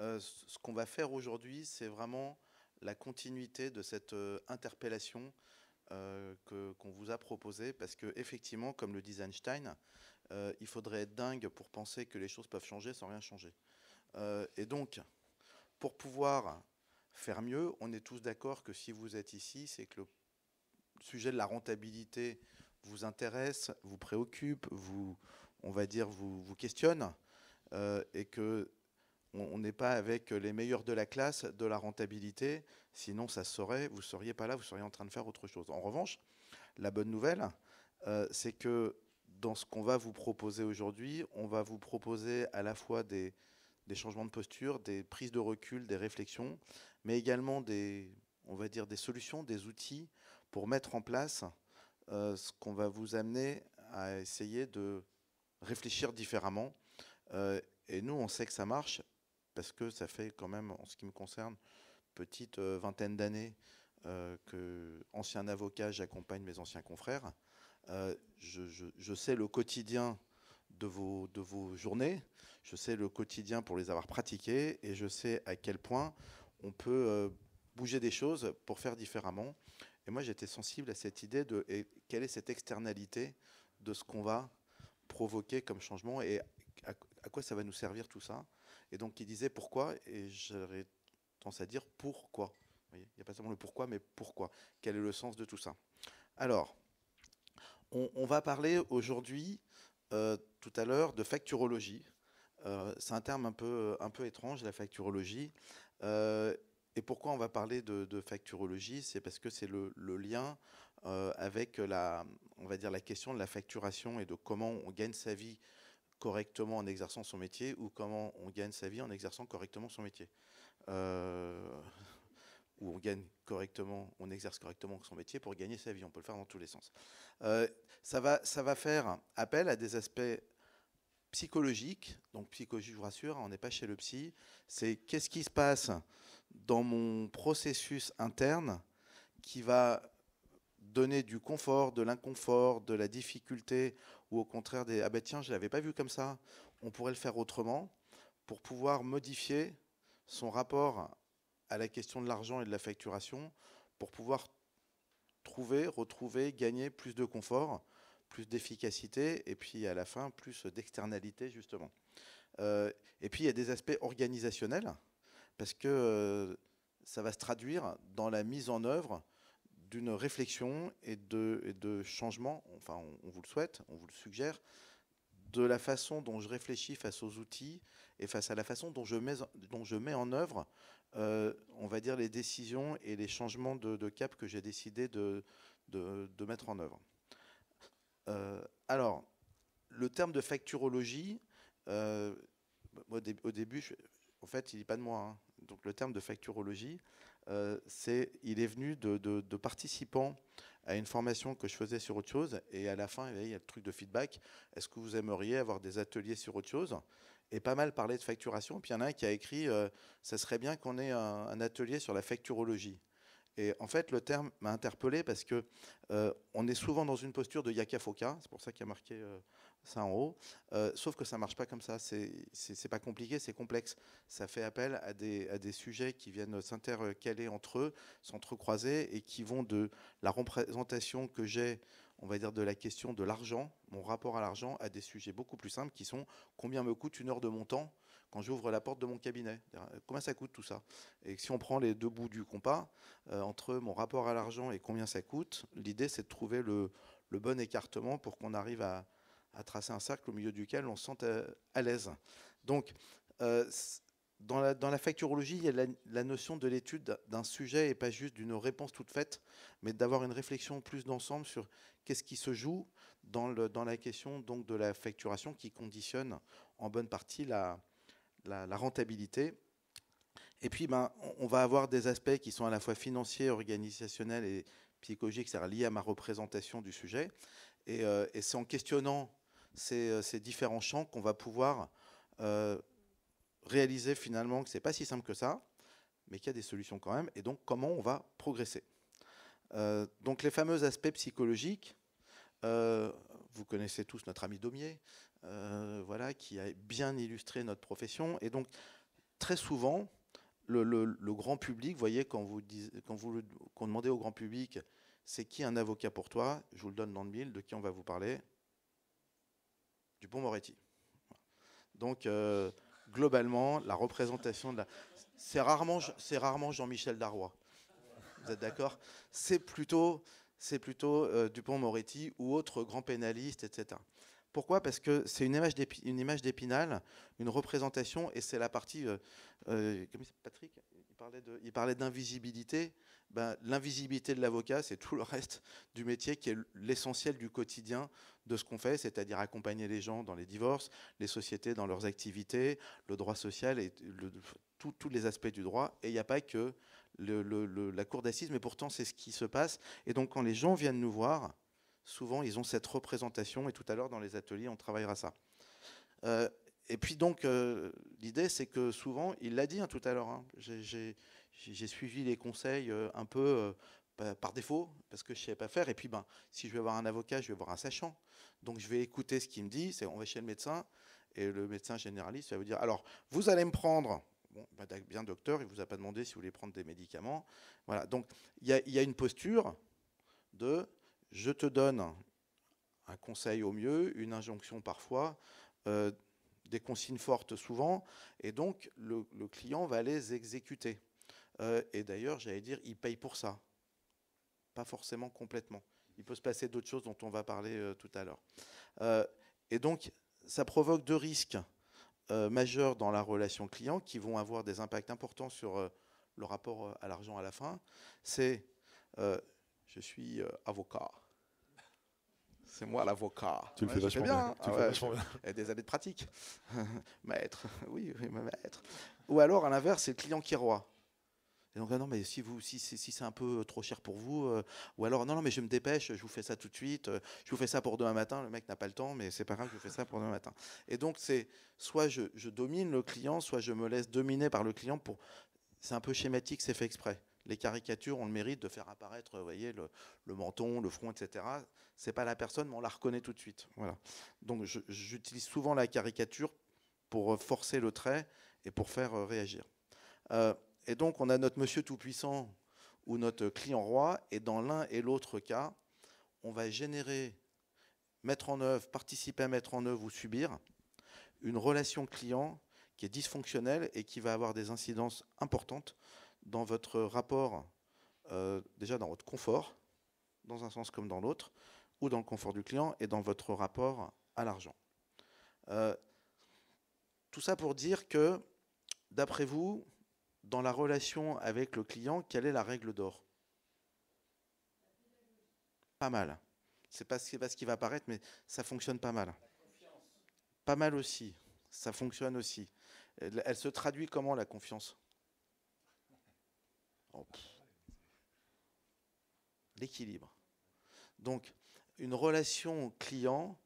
Euh, ce qu'on va faire aujourd'hui, c'est vraiment la continuité de cette euh, interpellation euh, qu'on vous a proposée, parce que effectivement, comme le dit Einstein, il faudrait être dingue pour penser que les choses peuvent changer sans rien changer. et donc, pour pouvoir faire mieux, on est tous d'accord que si vous êtes ici, c'est que le sujet de la rentabilité vous intéresse, vous préoccupe, vous, on va dire, vous, vous questionne, et que on n'est pas avec les meilleurs de la classe, de la rentabilité, sinon ça vous ne seriez pas là, vous seriez en train de faire autre chose. En revanche, la bonne nouvelle, euh, c'est que dans ce qu'on va vous proposer aujourd'hui, on va vous proposer à la fois des, changements de posture, des prises de recul, des réflexions, mais également des, on va dire, des solutions, des outils pour mettre en place euh, ce qu'on va vous amener à essayer de réfléchir différemment. Euh, et nous, on sait que ça marche parce que ça fait quand même, en ce qui me concerne, petite euh, vingtaine d'années euh, que ancien avocat, j'accompagne mes anciens confrères. Euh, je, sais le quotidien de vos, de vos journées, je sais le quotidien pour les avoir pratiquées et je sais à quel point on peut bouger des choses pour faire différemment. Et moi, j'étais sensible à cette idée de quelle est cette externalité de ce qu'on va provoquer comme changement et à quoi ça va nous servir tout ça. Et donc, il disait pourquoi, et j'aurais tendance à dire pourquoi. Il n'y a pas seulement le pourquoi, mais pourquoi. Quel est le sens de tout ça Alors, on, va parler aujourd'hui, euh, tout à l'heure, de facturologie. Euh, c'est un terme un peu, un peu étrange, la facturologie. Euh, et pourquoi on va parler de, facturologie C'est parce que c'est le, le, lien avec la, on va dire, la question de la facturation et de comment on gagne sa vie correctement en exerçant son métier ou comment on gagne sa vie en exerçant correctement son métier. Euh, ou on gagne correctement, on exerce correctement son métier pour gagner sa vie. On peut le faire dans tous les sens. Euh, ça, va, ça va faire appel à des aspects psychologiques. Donc psychologie, je vous rassure, on n'est pas chez le psy. C'est qu'est-ce qui se passe dans mon processus interne qui va donner du confort, de l'inconfort, de la difficulté ou au contraire des ah ben tiens je l'avais pas vu comme ça, on pourrait le faire autrement pour pouvoir modifier son rapport à la question de l'argent et de la facturation pour pouvoir trouver, retrouver, gagner plus de confort, plus d'efficacité et puis à la fin plus d'externalité justement. Euh, et puis il y a des aspects organisationnels parce que euh, ça va se traduire dans la mise en œuvre d'une réflexion et de, de changement, enfin on, vous le souhaite, on vous le suggère, de la façon dont je réfléchis face aux outils et face à la façon dont je mets, dont je mets en œuvre, euh, on va dire, les décisions et les changements de, cap que j'ai décidé de, de, mettre en œuvre. Euh, alors, le terme de facturologie, euh, au, début, en fait, il n'est pas de moi. Hein. donc le terme de facturologie, euh, c'est, il est venu de, participants à une formation que je faisais sur autre chose, et à la fin, il y a le truc de feedback, est-ce que vous aimeriez avoir des ateliers sur autre chose Et pas mal parler de facturation, puis il y en a un qui a écrit, euh, ça serait bien qu'on ait un, atelier sur la facturologie. Et en fait, le terme m'a interpellé parce que euh, on est souvent dans une posture de yaka foka, c'est pour ça qu'il y a marqué ça en haut. Euh, sauf que ça marche pas comme ça. C'est pas compliqué, c'est complexe. Ça fait appel à des, sujets qui viennent s'intercaler entre eux, s'entrecroiser et qui vont de la représentation que j'ai, on va dire, de la question de l'argent, mon rapport à l'argent, à des sujets beaucoup plus simples qui sont combien me coûte une heure de mon temps quand j'ouvre la porte de mon cabinet. Combien ça coûte tout ça Et si on prend les deux bouts du compas, euh, entre mon rapport à l'argent et combien ça coûte, l'idée c'est de trouver le bon écartement pour qu'on arrive à, à tracer un cercle au milieu duquel on se sent euh, à, l'aise. Donc, euh, dans, la, dans la, facturologie, il y a la, notion de l'étude d'un sujet et pas juste d'une réponse toute faite, mais d'avoir une réflexion plus d'ensemble sur qu'est-ce qui se joue dans, le, dans, la question donc, de la facturation qui conditionne en bonne partie la, la rentabilité. Et puis, ben, on va avoir des aspects qui sont à la fois financiers, organisationnels et psychologiques, c'est-à-dire liés à ma représentation du sujet. Et, euh, et c'est en questionnant euh, ces, différents champs qu'on va pouvoir euh, réaliser finalement que ce n'est pas si simple que ça, mais qu'il y a des solutions quand même, et donc comment on va progresser. Euh, donc les fameux aspects psychologiques, vous connaissez tous notre ami Daumier, voilà, qui a bien illustré notre profession, et donc très souvent, le, grand public, vous voyez, quand vous, quand vous demandez au grand public, c'est qui un avocat pour toi Je vous le donne dans le mille, de qui on va vous parler Dupont-Moretti. Donc, euh, globalement, la représentation de la. C'est rarement, c'est rarement Jean-Michel Darrois. Vous êtes d'accord C'est plutôt, c'est plutôt euh, Dupont-Moretti ou autre grand pénaliste, etc. Pourquoi Parce que c'est une image, image d'épinal, une représentation, et c'est la partie. Euh, euh comment Patrick il parlait d'invisibilité. Ben, L'invisibilité de l'avocat, c'est tout le reste du métier qui est l'essentiel du quotidien de ce qu'on fait, c'est-à-dire accompagner les gens dans les divorces, les sociétés dans leurs activités, le droit social et tous les aspects du droit. Et il n'y a pas que la cour d'assises, mais pourtant c'est ce qui se passe. Et donc quand les gens viennent nous voir, souvent ils ont cette représentation, et tout à l'heure dans les ateliers, on travaillera ça. Euh, et puis donc, euh, l'idée, c'est que souvent, il l'a dit hein, tout à l'heure, hein, j'ai suivi les conseils euh, un peu euh, par défaut, parce que je ne savais pas faire. Et puis, ben, si je vais avoir un avocat, je vais voir un sachant. Donc, je vais écouter ce qu'il me dit. On va chez le médecin, et le médecin généraliste va vous dire, alors, vous allez me prendre... Ben, bien docteur, il ne vous a pas demandé si vous voulez prendre des médicaments. Voilà, donc il y, a une posture de je te donne un conseil au mieux, une injonction parfois, des consignes fortes souvent, et donc le, client va les exécuter. Euh, et d'ailleurs, j'allais dire, il paye pour ça. Pas forcément complètement. Il peut se passer d'autres choses dont on va parler euh, tout à l'heure. Euh, et donc, ça provoque deux risques majeurs dans la relation client qui vont avoir des impacts importants sur le rapport à l'argent à la fin. C'est, je suis avocat, c'est moi l'avocat. Tu le fais vachement bien. Tu le hein. fais vachement bien. Des années de pratique. maître, oui, oui, maître. Ou alors, à l'inverse, c'est le client qui est roi. Et donc, ah non, mais si, vous, si, c'est un peu trop cher pour vous, euh, ou alors, non, non, mais je me dépêche, je vous fais ça tout de suite, euh, je vous fais ça pour demain matin, le mec n'a pas le temps, mais c'est pas grave, je vous fais ça pour demain matin. Et donc, c'est soit je, je domine le client, soit je me laisse dominer par le client pour. C'est un peu schématique, c'est fait exprès les caricatures ont le mérite de faire apparaître, voyez, le, menton, le front, etc. C'est pas la personne, mais on la reconnaît tout de suite. Voilà. Donc j'utilise souvent la caricature pour euh, forcer le trait et pour faire euh, réagir. Euh, et donc on a notre monsieur tout-puissant ou notre client roi, et dans l'un et l'autre cas, on va générer, mettre en œuvre, participer à mettre en œuvre ou subir une relation client qui est dysfonctionnelle et qui va avoir des incidences importantes dans votre rapport, euh, déjà dans votre confort, dans un sens comme dans l'autre, ou dans le confort du client et dans votre rapport à l'argent. Euh, tout ça pour dire que, d'après vous, dans la relation avec le client, quelle est la règle d'or Pas mal. C'est pas, pas ce qui va apparaître, mais ça fonctionne pas mal. Pas mal aussi. Ça fonctionne aussi. elle se traduit comment la confiance l'équilibre. Donc, une relation client,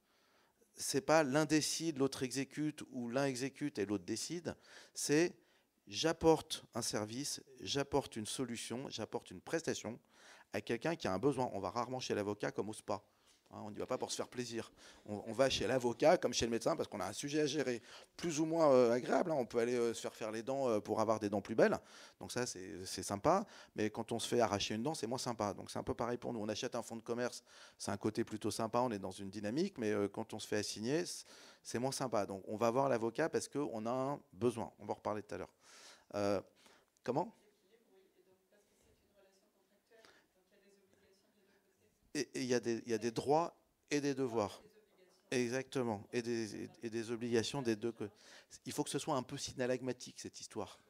c'est pas l'un décide, l'autre exécute, ou l'un exécute et l'autre décide. C'est j'apporte un service, j'apporte une solution, j'apporte une prestation à quelqu'un qui a un besoin. On va rarement chez l'avocat comme au spa. Hein, on n'y va pas pour se faire plaisir. On, va chez l'avocat comme chez le médecin parce qu'on a un sujet à gérer, plus ou moins euh, agréable. Hein. On peut aller euh, se faire faire les dents euh, pour avoir des dents plus belles. Donc ça, c'est sympa. Mais quand on se fait arracher une dent, c'est moins sympa. Donc c'est un peu pareil pour nous. On achète un fonds de commerce, c'est un côté plutôt sympa. On est dans une dynamique, mais quand on se fait assigner, c'est moins sympa. Donc on va voir l'avocat parce qu'on a un besoin. On va en reparler tout à l'heure. comment et il y, a des droits et des devoirs. Exactement, et des, et des obligations des deux. Il faut que ce soit un peu synalagmatique, cette histoire.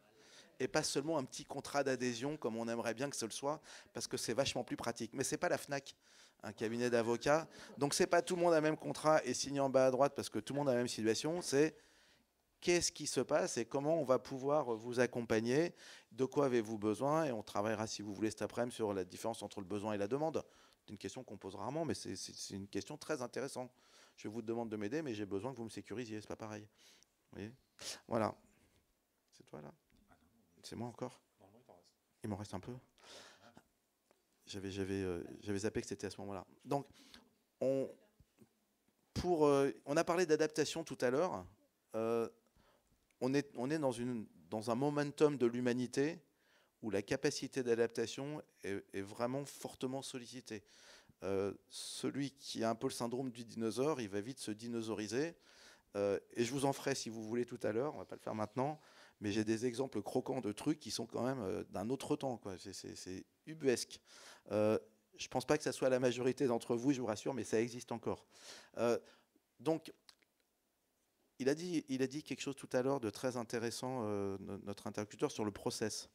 Et pas seulement un petit contrat d'adhésion comme on aimerait bien que ce le soit, parce que c'est vachement plus pratique. Mais c'est pas la FNAC, un cabinet d'avocats. Donc c'est pas tout le monde a le même contrat et signé en bas à droite parce que tout le monde a la même situation. C'est qu'est-ce qui se passe et comment on va pouvoir vous accompagner, de quoi avez-vous besoin, et on travaillera, si vous voulez, cet après-midi sur la différence entre le besoin et la demande une question qu'on pose rarement, mais c'est une question très intéressante. Je vous demande de m'aider, mais j'ai besoin que vous me sécurisiez. C'est pas pareil. Vous voyez voilà. C'est toi là C'est moi encore Il m'en reste un peu. J'avais j'avais euh, j'avais zappé que c'était à ce moment-là. Donc on pour euh, on a parlé d'adaptation tout à l'heure. Euh, on est on est dans une dans un momentum de l'humanité où la capacité d'adaptation est, vraiment fortement sollicitée. Euh, celui qui a un peu le syndrome du dinosaure, il va vite se dinosauriser. Euh, et je vous en ferai, si vous voulez, tout à l'heure, on ne va pas le faire maintenant, mais j'ai des exemples croquants de trucs qui sont quand même euh, d'un autre temps. C'est ubuesque. je ne pense pas que ce soit la majorité d'entre vous, je vous rassure, mais ça existe encore. donc, il a, dit, il a dit quelque chose tout à l'heure de très intéressant, notre interlocuteur, sur le process.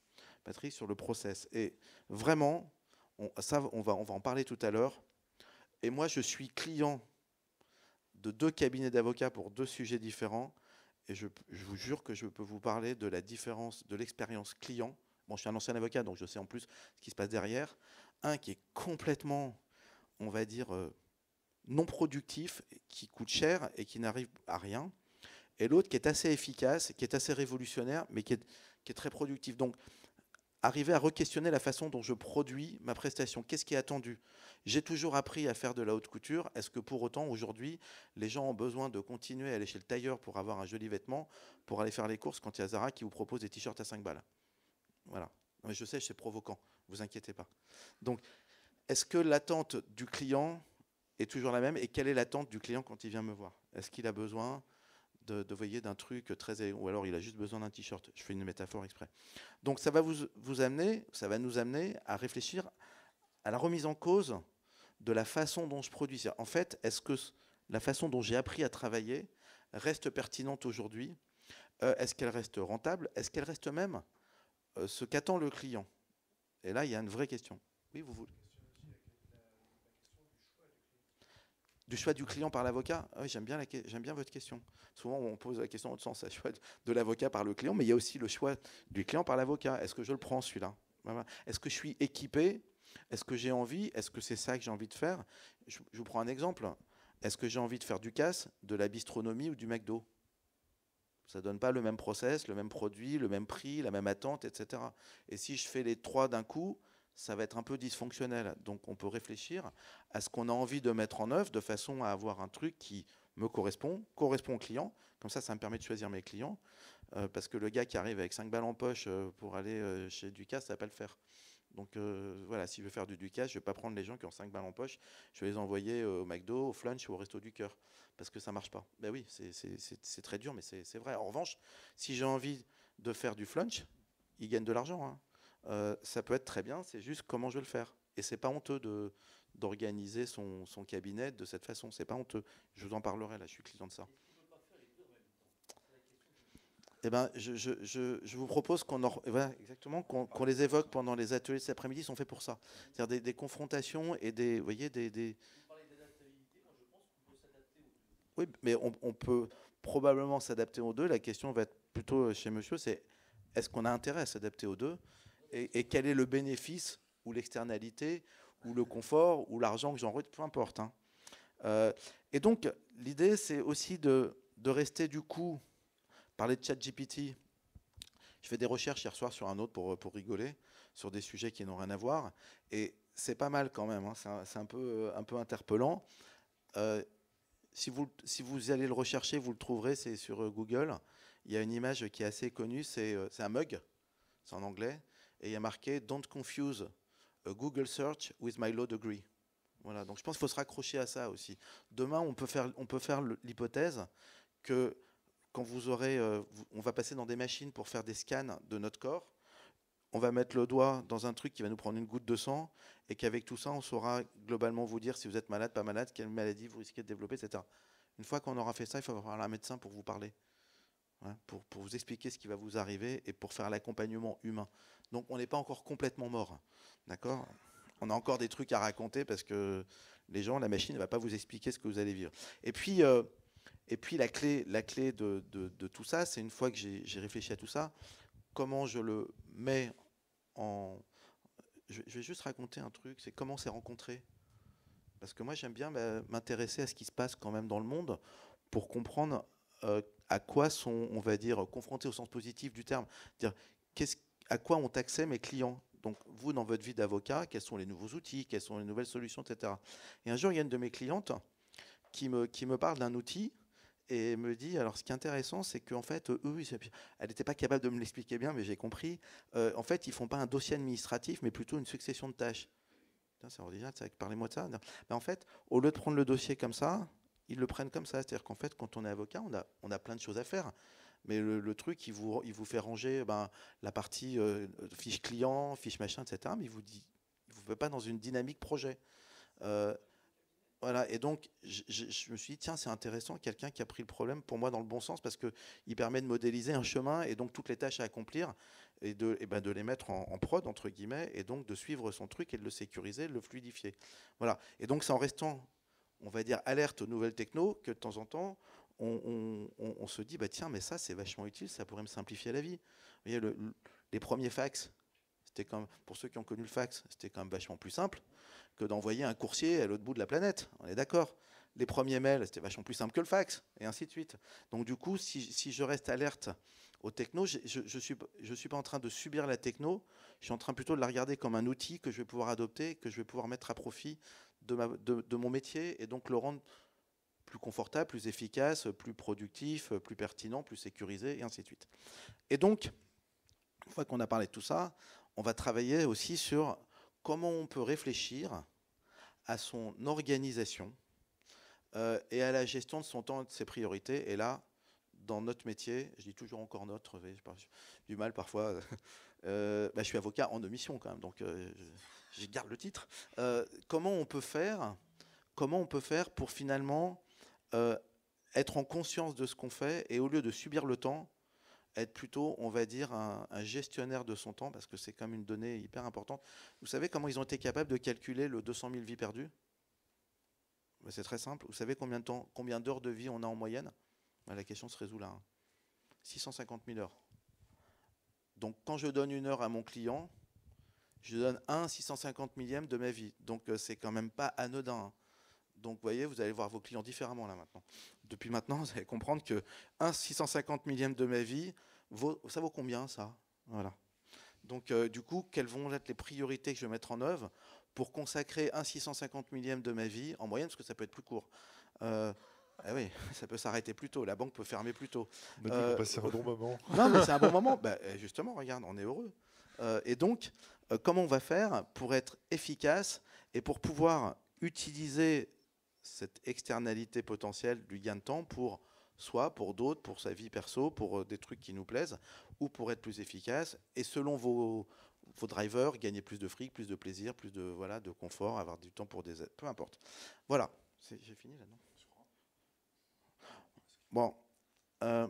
Patrice, sur le process. Et vraiment, on, ça, on, va, on va en parler tout à l'heure. Et moi, je suis client de deux cabinets d'avocats pour deux sujets différents. Et je, je, vous jure que je peux vous parler de la différence de l'expérience client. Bon, je suis un ancien avocat, donc je sais en plus ce qui se passe derrière. Un qui est complètement, on va dire, euh, non productif, qui coûte cher et qui n'arrive à rien. Et l'autre qui est assez efficace, qui est assez révolutionnaire, mais qui est, qui est très productif. Donc, arriver à re-questionner la façon dont je produis ma prestation. Qu'est-ce qui est attendu J'ai toujours appris à faire de la haute couture. Est-ce que pour autant, aujourd'hui, les gens ont besoin de continuer à aller chez le tailleur pour avoir un joli vêtement, pour aller faire les courses quand il y a Zara qui vous propose des t-shirts à 5 balles Voilà. Mais je sais, c'est provoquant. Vous inquiétez pas. Donc, est-ce que l'attente du client est toujours la même Et quelle est l'attente du client quand il vient me voir Est-ce qu'il a besoin de, de d'un truc très ou alors il a juste besoin d'un t-shirt. Je fais une métaphore exprès. Donc ça va vous, vous amener, ça va nous amener à réfléchir à la remise en cause de la façon dont je produis. En fait, est-ce que la façon dont j'ai appris à travailler reste pertinente aujourd'hui euh, Est-ce qu'elle reste rentable Est-ce qu'elle reste même euh, ce qu'attend le client Et là, il y a une vraie question. Oui, vous voulez du choix du client par l'avocat ah oui, J'aime bien, votre question. Souvent, on pose la question lautre sens, le choix de l'avocat par le client, mais il y a aussi le choix du client par l'avocat. Est-ce que je le prends celui-là Est-ce que je suis équipé Est-ce que j'ai envie Est-ce que c'est ça que j'ai envie de faire je, vous prends un exemple. Est-ce que j'ai envie de faire du casse, de la bistronomie ou du McDo ça donne pas le même process, le même produit, le même prix, la même attente, etc. Et si je fais les trois d'un coup, ça va être un peu dysfonctionnel. Donc on peut réfléchir à ce qu'on a envie de mettre en œuvre de façon à avoir un truc qui me correspond, correspond au client. Comme ça, ça me permet de choisir mes clients. Euh, parce que le gars qui arrive avec 5 balles en poche euh, pour aller euh, chez Ducasse, ça ne va pas le faire. Donc voilà, si je veux faire du Ducasse, je ne vais pas prendre les gens qui ont 5 balles en poche, je vais les envoyer au McDo, au Flunch ou au Resto du Cœur, parce que ça ne marche pas. Ben oui, c'est très dur, mais c'est vrai. En revanche, si j'ai envie de faire du Flunch, ils gagnent de l'argent. Hein. Euh, ça peut être très bien, c'est juste comment je vais le faire. Et c'est pas honteux d'organiser son, cabinet de cette façon, c'est pas honteux. Je vous en parlerai, là, je suis client de ça. Eh ben, je, vous propose qu'on eh ben, exactement qu'on, les évoque pendant les ateliers de cet après-midi. Ils sont faits pour ça, c'est-à-dire des, confrontations et des, vous voyez, des. des... Oui, mais on, peut probablement s'adapter aux deux. La question va être plutôt chez Monsieur, c'est est-ce qu'on a intérêt à s'adapter aux deux et, quel est le bénéfice ou l'externalité ou le confort ou l'argent que retire, peu importe. Hein. Euh, et donc, l'idée, c'est aussi de, rester du coup, parler de chat GPT. Je fais des recherches hier soir sur un autre pour, rigoler, sur des sujets qui n'ont rien à voir. Et c'est pas mal quand même, hein, c'est un, peu, un peu interpellant. Euh, si, vous, si vous allez le rechercher, vous le trouverez, c'est sur euh, Google. Il y a une image qui est assez connue, c'est un mug, c'est en anglais, et il y a marqué Don't confuse uh, Google search with my law degree. Voilà, donc je pense qu'il faut se raccrocher à ça aussi. Demain, on peut faire, on peut faire l'hypothèse que quand vous aurez, euh, on va passer dans des machines pour faire des scans de notre corps, on va mettre le doigt dans un truc qui va nous prendre une goutte de sang, et qu'avec tout ça, on saura globalement vous dire si vous êtes malade, pas malade, quelle maladie vous risquez de développer, etc. Une fois qu'on aura fait ça, il faut avoir un médecin pour vous parler. Hein, pour, vous expliquer ce qui va vous arriver et pour faire l'accompagnement humain. Donc on n'est pas encore complètement mort. Hein, d'accord On a encore des trucs à raconter parce que les gens, la machine ne va pas vous expliquer ce que vous allez vivre. Et puis, euh, et puis la clé, la clé de, tout ça, c'est une fois que j'ai réfléchi à tout ça, comment je le mets en... Je, vais juste raconter un truc, c'est comment c'est rencontré. Parce que moi, j'aime bien bah, m'intéresser à ce qui se passe quand même dans le monde pour comprendre euh, à quoi sont, on va dire, confrontés au sens positif du terme. Dire, qu'est-ce, à quoi ont accès mes clients donc, vous, dans votre vie d'avocat, quels sont les nouveaux outils, quelles sont les nouvelles solutions, etc. Et un jour, il y a une de mes clientes qui me, qui me parle d'un outil et me dit alors, ce qui est intéressant, c'est qu'en fait, eux, elle n'était pas capable de me l'expliquer bien, mais j'ai compris. Euh, en fait, ils font pas un dossier administratif, mais plutôt une succession de tâches. C'est original, parlez-moi de ça. Mais ben, en fait, au lieu de prendre le dossier comme ça, ils le prennent comme ça. C'est-à-dire qu'en fait, quand on est avocat, on a, on a plein de choses à faire. Mais le, truc, il vous, il vous fait ranger ben, la partie euh, fiche client, fiche machin, etc. Mais il vous dit, vous fait pas dans une dynamique projet. Euh, voilà. Et donc, je, je, me suis dit, tiens, c'est intéressant, quelqu'un qui a pris le problème pour moi dans le bon sens, parce qu'il permet de modéliser un chemin et donc toutes les tâches à accomplir et de, et ben de les mettre en, en, prod, entre guillemets, et donc de suivre son truc et de le sécuriser, de le fluidifier. Voilà. Et donc, c'est en restant on va dire, alerte aux nouvelles techno que de temps en temps, on, se dit, bah, tiens, mais ça, c'est vachement utile, ça pourrait me simplifier la vie. voyez, les premiers fax, c'était comme pour ceux qui ont connu le fax, c'était quand même vachement plus simple que d'envoyer un coursier à l'autre bout de la planète. On est d'accord les premiers mails, c'était vachement plus simple que le fax, et ainsi de suite. Donc du coup, si, je reste alerte aux techno, je ne suis, je suis, pas en train de subir la techno, je suis en train plutôt de la regarder comme un outil que je vais pouvoir adopter, que je vais pouvoir mettre à profit de, de mon métier, et donc le rendre plus confortable, plus efficace, plus productif, plus pertinent, plus sécurisé, et ainsi de suite. Et donc, une fois qu'on a parlé de tout ça, on va travailler aussi sur comment on peut réfléchir à son organisation euh, et à la gestion de son temps et de ses priorités. Et là, dans notre métier, je dis toujours encore notre, j'ai du mal parfois, euh, euh, bah, je suis avocat en omission quand même, donc euh, je, garde le titre. comment, on peut faire, comment on peut faire pour finalement être en conscience de ce qu'on fait et au lieu de subir le temps, être plutôt, on va dire, un, un gestionnaire de son temps, parce que c'est quand même une donnée hyper importante. Vous savez comment ils ont été capables de calculer le 200 000 vies perdues c'est très simple. Vous savez combien d'heures de vie on a en moyenne bah, La question se résout là. 650 hein. 000 heures. Donc quand je donne une heure à mon client, je donne 1 650 millième de ma vie. Donc euh, c'est quand même pas anodin. Hein. Donc vous voyez, vous allez voir vos clients différemment là maintenant. Depuis maintenant, vous allez comprendre que 1 650 millième de ma vie, ça vaut combien ça Voilà. Donc euh, du coup, quelles vont être les priorités que je vais mettre en œuvre pour consacrer un 650 millième de ma vie, en moyenne, parce que ça peut être plus court. Euh, ah oui, ça peut s'arrêter plus tôt. La banque peut fermer plus tôt. Euh, un bon moment. Non, mais c'est un bon moment. Bah, eh, justement, regarde, on est heureux. Euh, et donc, comment on va faire pour être efficace et pour pouvoir utiliser cette externalité potentielle du gain de temps pour soi, pour d'autres, pour sa vie perso, pour des trucs qui nous plaisent, ou pour être plus efficace. Et selon vos, vos drivers, gagner plus de fric, plus de plaisir, plus de, voilà, de confort, avoir du temps pour des aides, peu importe. Voilà, j'ai fini là, non Bon, euh,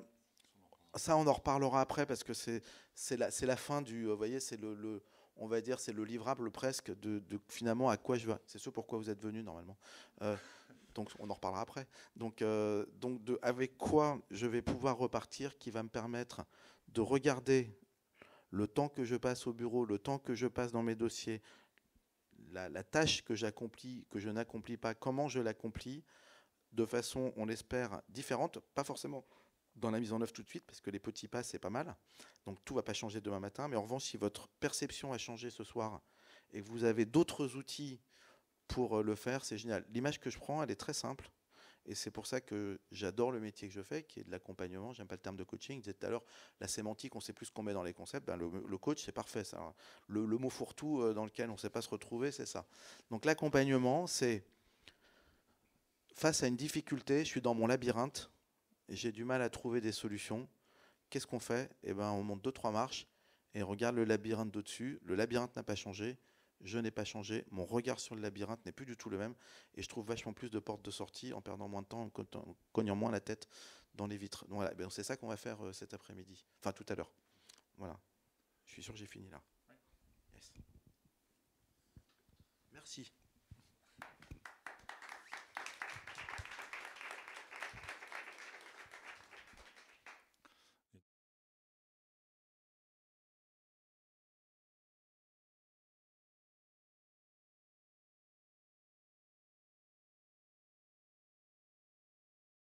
ça on en reparlera après parce que c'est la, la fin du, euh, vous voyez, c'est le, on va dire, c'est le livrable presque de, finalement à quoi je vais. C'est ce pourquoi vous êtes venu normalement. Euh, donc on en reparlera après. Donc, donc avec quoi je vais pouvoir repartir qui va me permettre de regarder le temps que je passe au bureau, le temps que je passe dans mes dossiers, la, tâche que j'accomplis, que je n'accomplis pas, comment je l'accomplis, de façon, on l'espère, différente, pas forcément dans la mise en œuvre tout de suite, parce que les petits pas, c'est pas mal. Donc tout va pas changer demain matin. Mais en revanche, si votre perception a changé ce soir et que vous avez d'autres outils pour euh, le faire, c'est génial. L'image que je prends, elle est très simple. Et c'est pour ça que j'adore le métier que je fais, qui est de l'accompagnement. J'aime pas le terme de coaching. vous disais tout à l'heure, la sémantique, on sait plus ce qu'on met dans les concepts. Ben, le, coach, c'est parfait. Ça. Hein. Le, mot fourre-tout euh, dans lequel on ne sait pas se retrouver, c'est ça. Donc l'accompagnement, c'est face à une difficulté, je suis dans mon labyrinthe, et j'ai du mal à trouver des solutions. Qu'est-ce qu'on fait Eh ben, on monte deux, trois marches et on regarde le labyrinthe d'au-dessus. Le labyrinthe n'a pas changé je n'ai pas changé, mon regard sur le labyrinthe n'est plus du tout le même, et je trouve vachement plus de portes de sortie en perdant moins de temps, en cognant moins la tête dans les vitres. voilà, ben c'est ça qu'on va faire euh, cet après-midi, enfin tout à l'heure. Voilà, je suis sûr que j'ai fini là. Merci.